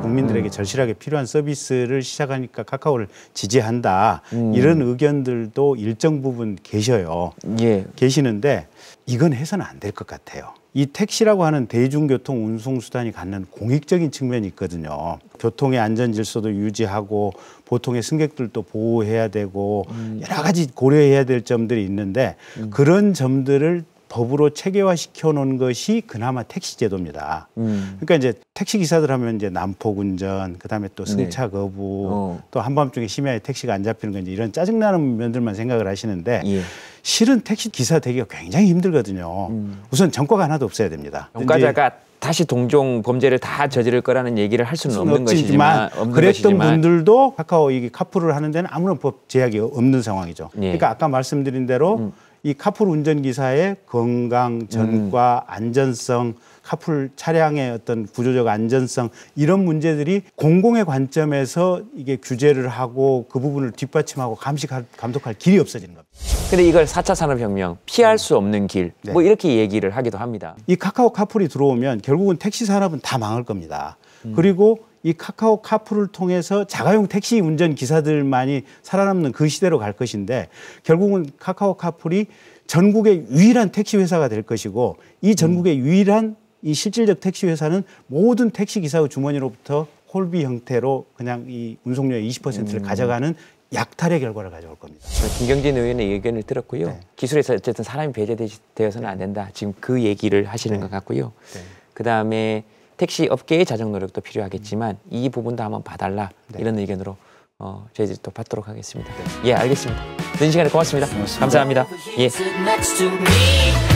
국민들에게 음. 절실하게 필요한 서비스를 시작하니까 카카오를 지지한다 음. 이런 의견들도 일정 부분 계셔요. 예. 계시는데 이건 해서는 안 될 것 같아요. 이 택시라고 하는 대중교통 운송수단이 갖는 공익적인 측면이 있거든요. 교통의 안전질서도 유지하고 보통의 승객들도 보호해야 되고 음. 여러 가지 고려해야 될 점들이 있는데 음. 그런 점들을 법으로 체계화시켜 놓은 것이 그나마 택시 제도입니다. 음. 그러니까 이제 택시 기사들 하면 이제 난폭 운전, 그다음에 또 네. 승차 네. 거부, 어. 또 한밤중에 심야에 택시가 안 잡히는 건지 이런 짜증나는 면들만 생각을 하시는데 예. 실은 택시 기사 되기가 굉장히 힘들거든요. 음. 우선 정과가 하나도 없어야 됩니다. 전과자가 다시 동종 범죄를 다 저지를 거라는 얘기를 할 수는 없는 것이지만 없는 그랬던 것이지만. 분들도 카카오 이게 카풀을 하는 데는 아무런 법 제약이 없는 상황이죠. 예. 그러니까 아까 말씀드린 대로 음. 이 카풀 운전기사의 건강, 전과, 음. 안전성, 카풀 차량의 어떤 구조적 안전성 이런 문제들이 공공의 관점에서 이게 규제를 하고 그 부분을 뒷받침하고 감식할, 감독할 길이 없어지는 겁니다. 근데 이걸 4차 산업혁명 피할 음. 수 없는 길뭐 네. 이렇게 얘기를 하기도 합니다. 이 카카오 카풀이 들어오면 결국은 택시 산업은 다 망할 겁니다. 음. 그리고 이 카카오 카풀을 통해서 자가용 택시 운전 기사들만이 살아남는 그 시대로 갈 것인데 결국은 카카오 카풀이 전국의 유일한 택시 회사가 될 것이고 이 전국의 음. 유일한 이 실질적 택시 회사는 모든 택시 기사의 주머니로부터 홀비 형태로 그냥 이 운송료의 20%를 음. 가져가는 약탈의 결과를 가져올 겁니다. 김경진 의원의 의견을 들었고요. 네. 기술에서 어쨌든 사람이 배제되어서는 안 된다. 지금 그 얘기를 하시는 네. 것 같고요. 네. 그 다음에 택시 업계의 자정 노력도 필요하겠지만 음. 이 부분도 한번 봐달라 네. 이런 의견으로 어, 저희들이 또 받도록 하겠습니다. 네. 예, 알겠습니다. 늦은 시간에 고맙습니다. 고맙습니다. 감사합니다. 예.